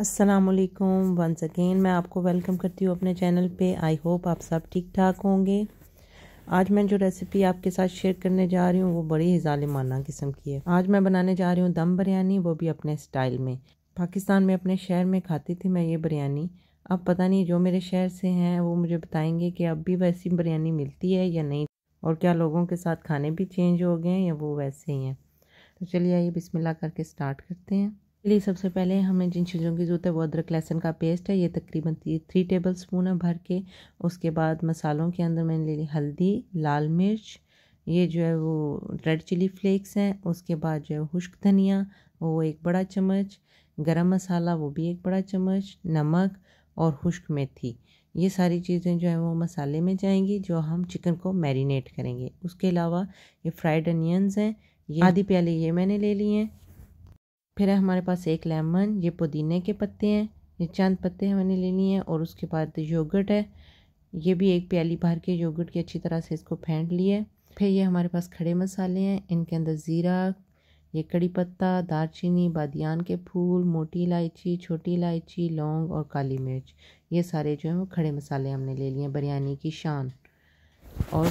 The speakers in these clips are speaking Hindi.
असलकुम वंस अगेन मैं आपको वेलकम करती हूँ अपने चैनल पे आई होप आप सब ठीक ठाक होंगे आज मैं जो रेसिपी आपके साथ शेयर करने जा रही हूँ वो बड़ी ही ालिमाना किस्म की है आज मैं बनाने जा रही हूँ दम बिरयानी वो भी अपने स्टाइल में पाकिस्तान में अपने शहर में खाती थी मैं ये बिरयानी अब पता नहीं जो मेरे शहर से हैं वो मुझे बताएंगे कि अब भी वैसी बिरयानी मिलती है या नहीं और क्या लोगों के साथ खाने भी चेंज हो गए हैं या वो वैसे ही हैं तो चलिए आइए बिस्मिल्लाह करके स्टार्ट करते हैं लिए सबसे पहले हमें जिन चीज़ों की ज़रूरत है वो अदरक लहसन का पेस्ट है ये तकरीबन थ्री टेबल स्पून है भर के उसके बाद मसालों के अंदर मैंने ले ली हल्दी लाल मिर्च ये जो है वो रेड चिली फ्लेक्स हैं उसके बाद जो है खुश्क धनिया वो एक बड़ा चम्मच गरम मसाला वो भी एक बड़ा चम्मच नमक और खुश्क मेथी ये सारी चीज़ें जो है वो मसाले में जाएंगी जो हम चिकन को मैरिनेट करेंगे उसके अलावा ये फ्राइड अनियंस हैं ये आधी प्याली ये मैंने ले ली हैं फिर है हमारे पास एक लेमन ये पुदीने के पत्ते हैं ये चंद पत्ते हैं मैंने ले लिए हैं और उसके बाद योगर्ट है ये भी एक प्याली भर के योगर्ट की अच्छी तरह से इसको फेंट लिए फिर ये हमारे पास खड़े मसाले हैं इनके अंदर ज़ीरा ये कड़ी पत्ता दारचीनी बादियान के फूल मोटी इलायची छोटी इलायची लौंग और काली मिर्च ये सारे जो हैं वो खड़े मसाले हमने ले लिए बिरयानी की शान और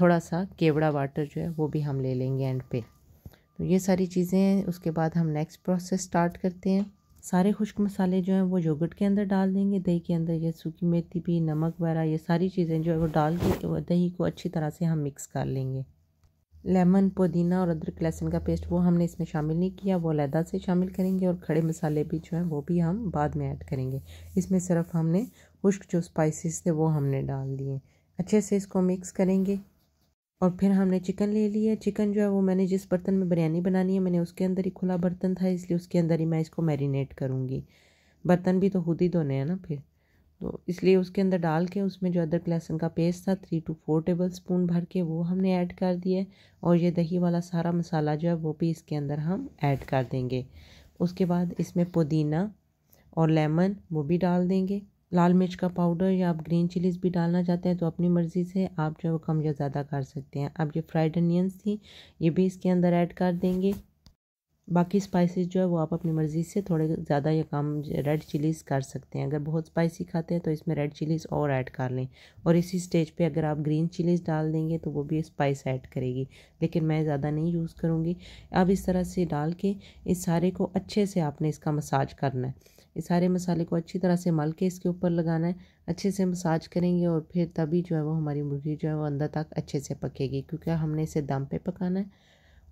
थोड़ा सा केवड़ा वाटर जो है वो भी हम ले लेंगे एंड पे तो ये सारी चीज़ें उसके बाद हम नेक्स्ट प्रोसेस स्टार्ट करते हैं सारे खुश्क मसाले जो हैं वो योगर्ट के अंदर डाल देंगे दही के अंदर ये सूखी मेथी भी नमक वगैरह ये सारी चीज़ें जो है वो डाल के दही को अच्छी तरह से हम मिक्स कर लेंगे लेमन पुदीना और अदरक लहसुन का पेस्ट वो हमने इसमें शामिल नहीं किया वो लैदा से शामिल करेंगे और खड़े मसाले भी जो हैं वो भी हम बाद में ऐड करेंगे इसमें सिर्फ हमने खुश्क जो स्पाइसेस थे वो हमने डाल दिए अच्छे से इसको मिक्स करेंगे और फिर हमने चिकन ले लिया चिकन जो है वो मैंने जिस बर्तन में बिरयानी बनानी है मैंने उसके अंदर ही खुला बर्तन था इसलिए उसके अंदर ही मैं इसको मैरिनेट करूँगी बर्तन भी तो खुद ही धोने हैं ना फिर तो इसलिए उसके अंदर डाल के उसमें जो अदरक लहसुन का पेस्ट था three two four tablespoon भर के वो हमने ऐड कर दिया और ये दही वाला सारा मसाला जो है वो भी इसके अंदर हम ऐड कर देंगे उसके बाद इसमें पुदीना और लेमन वो भी डाल देंगे लाल मिर्च का पाउडर या आप ग्रीन चिलीज़ भी डालना चाहते हैं तो अपनी मर्ज़ी से आप जो है वो कम या ज़्यादा कर सकते हैं अब ये फ्राइड अनियंस थी ये भी इसके अंदर ऐड कर देंगे बाकी स्पाइसेस जो है वो आप अपनी मर्ज़ी से थोड़े ज़्यादा या कम रेड चिलीज़ कर सकते हैं अगर बहुत स्पाइसी खाते हैं तो इसमें रेड चिलीज़ और ऐड कर लें और इसी स्टेज पे अगर आप ग्रीन चिलीज़ डाल देंगे तो वो भी स्पाइस ऐड करेगी लेकिन मैं ज़्यादा नहीं यूज़ करूँगी अब इस तरह से डाल के इस सारे को अच्छे से आपने इसका मसाज करना है इस सारे मसाले को अच्छी तरह से मल के इसके ऊपर लगाना है अच्छे से मसाज करेंगे और फिर तभी जो है वो हमारी मुर्गी जो है वो अंदर तक अच्छे से पकेगी क्योंकि हमने इसे दम पर पकाना है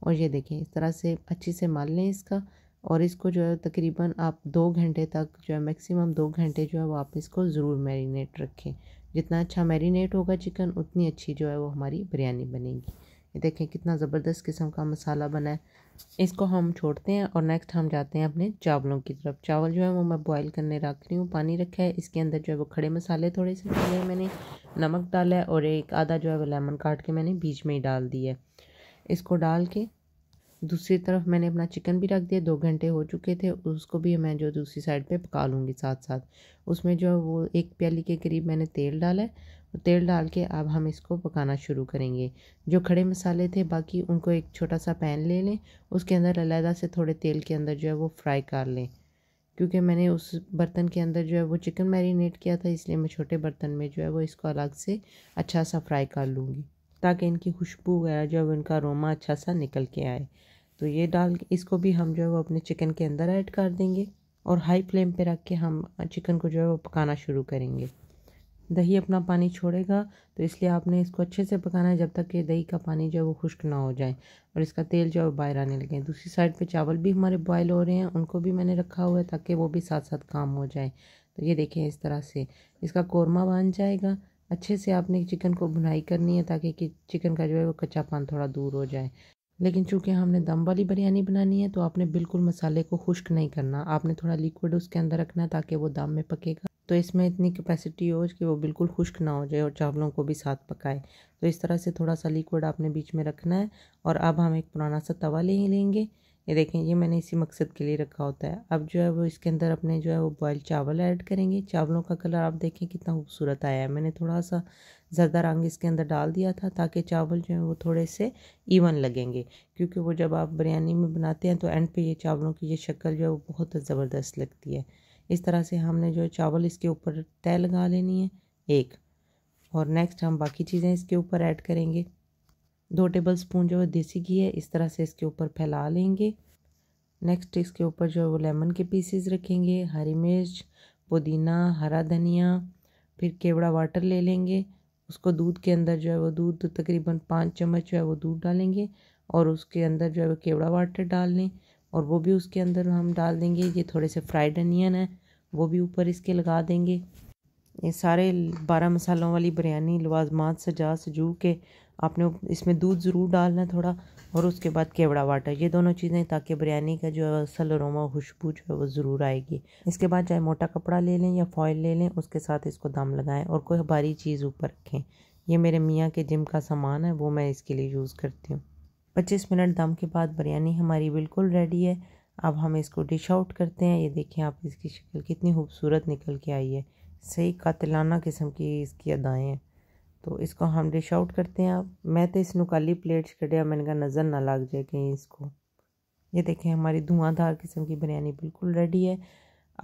और ये देखें इस तरह से अच्छी से माल लें इसका और इसको जो है तकरीबन आप दो घंटे तक जो है मैक्सिमम दो घंटे जो है वो आप इसको ज़रूर मैरिनेट रखें जितना अच्छा मैरिनेट होगा चिकन उतनी अच्छी जो है वो हमारी बिरयानी बनेगी ये देखें कितना ज़बरदस्त किस्म का मसाला बना है इसको हम छोड़ते हैं और नेक्स्ट हम जाते हैं अपने चावलों की तरफ चावल जो है वो मैं बॉईल करने रख रही हूँ पानी रखा है इसके अंदर जो है वो खड़े मसाले थोड़े से डाले मैंने नमक डाला है और एक आधा जो है वो लेमन काट के मैंने बीच में ही डाल दिया है इसको डाल के दूसरी तरफ मैंने अपना चिकन भी रख दिया दो घंटे हो चुके थे उसको भी मैं जो दूसरी साइड पे पका लूँगी साथ साथ उसमें जो वो एक प्याली के करीब मैंने तेल डाला है तेल डाल के अब हम इसको पकाना शुरू करेंगे जो खड़े मसाले थे बाकी उनको एक छोटा सा पैन ले लें उसके अंदर अलहदा से थोड़े तेल के अंदर जो है वो फ्राई कर लें क्योंकि मैंने उस बर्तन के अंदर जो है वो चिकन मैरिनेट किया था इसलिए मैं छोटे बर्तन में जो है वो इसको अलग से अच्छा सा फ्राई कर लूँगी ताकि इनकी खुशबू वगैरह जो है उनका रोमा अच्छा सा निकल के आए तो ये डाल इसको भी हम जो है वो अपने चिकन के अंदर ऐड कर देंगे और हाई फ्लेम पे रख के हम चिकन को जो है वो पकाना शुरू करेंगे दही अपना पानी छोड़ेगा तो इसलिए आपने इसको अच्छे से पकाना है जब तक कि दही का पानी जो है वो खुश्क ना हो जाए और इसका तेल जो है बाहर आने लगे दूसरी साइड पे चावल भी हमारे बॉयल हो रहे हैं उनको भी मैंने रखा हुआ है ताकि वो भी साथ साथ काम हो जाए तो ये देखें इस तरह से इसका कौरमा बन जाएगा अच्छे से आपने चिकन को भुनाई करनी है ताकि कि चिकन का जो है वो कच्चापन थोड़ा दूर हो जाए लेकिन चूंकि हमने दम वाली बिरयानी बनानी है तो आपने बिल्कुल मसाले को खुश्क नहीं करना आपने थोड़ा लिक्विड उसके अंदर रखना है ताकि वो दम में पकेगा तो इसमें इतनी कैपेसिटी हो कि वो बिल्कुल खुश्क ना हो जाए और चावलों को भी साथ पकाए तो इस तरह से थोड़ा सा लिक्विड आपने बीच में रखना है और अब हम एक पुराना सा तवा ले ही लेंगे ये देखें ये मैंने इसी मकसद के लिए रखा होता है अब जो है वो इसके अंदर अपने जो है वो बॉयल चावल ऐड करेंगे चावलों का कलर आप देखें कितना खूबसूरत आया है मैंने थोड़ा सा ज़रदा रंग इसके अंदर डाल दिया था ताकि चावल जो है वो थोड़े से इवन लगेंगे क्योंकि वो जब आप बिरयानी में बनाते हैं तो एंड पे ये चावलों की ये शक्ल जो है वो बहुत ज़बरदस्त लगती है इस तरह से हमने जो है चावल इसके ऊपर तय लगा लेनी है एक और नेक्स्ट हम बाकी चीज़ें इसके ऊपर ऐड करेंगे दो टेबल स्पून जो है देसी घी है इस तरह से इसके ऊपर फैला लेंगे नेक्स्ट इसके ऊपर जो है वो लेमन के पीसेस रखेंगे हरी मिर्च पुदीना हरा धनिया फिर केवड़ा वाटर ले लेंगे उसको दूध के अंदर जो है वो दूध तो तकरीबन पाँच चम्मच जो है वो दूध डालेंगे और उसके अंदर जो है वो केवड़ा वाटर डाल लें और वो भी उसके अंदर हम डाल देंगे ये थोड़े से फ्राइड अनियन है वो भी ऊपर इसके लगा देंगे ये सारे बारह मसालों वाली बिरयानी लवाजमात सजा सजू के आपने इसमें दूध ज़रूर डालना थोड़ा और उसके बाद केवड़ा वाटर ये दोनों चीज़ें ताकि बिरयानी का जो है असल रोमा खुशबू जो है वो ज़रूर आएगी इसके बाद चाहे मोटा कपड़ा ले लें या फॉइल ले लें उसके साथ इसको दम लगाएं और कोई भारी चीज़ ऊपर रखें ये मेरे मियाँ के जिम का सामान है वो मैं इसके लिए यूज़ करती हूँ पच्चीस मिनट दम के बाद बिरयानी हमारी बिल्कुल रेडी है अब हम इसको डिश आउट करते हैं ये देखें आप इसकी शक्ल कितनी खूबसूरत निकल के आई है सही कातिलाना किस्म की इसकी अदाएँ हैं तो इसको हम डिश आउट करते हैं आप मैं तो इस नुकाली प्लेट कटिया मैंने कहा नज़र ना लग जाए कहीं इसको ये देखें हमारी धुआंधार किस्म की बिरयानी बिल्कुल रेडी है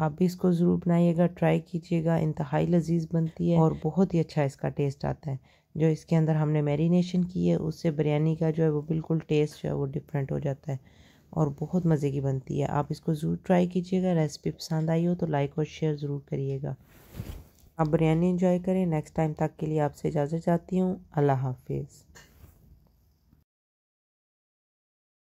आप भी इसको ज़रूर बनाइएगा ट्राई कीजिएगा इंतहाई लजीज बनती है और बहुत ही अच्छा इसका टेस्ट आता है जो इसके अंदर हमने मैरिनेशन की है उससे बिरयानी का जो है वो बिल्कुल टेस्ट जो है वो डिफरेंट हो जाता है और बहुत मज़े की बनती है आप इसको ज़रूर ट्राई कीजिएगा रेसिपी पसंद आई हो तो लाइक और शेयर ज़रूर करिएगा आप बिरयानी इन्जॉय करें नेक्स्ट टाइम तक के लिए आपसे इजाज़त चाहती हूँ अल्लाह हाफिज़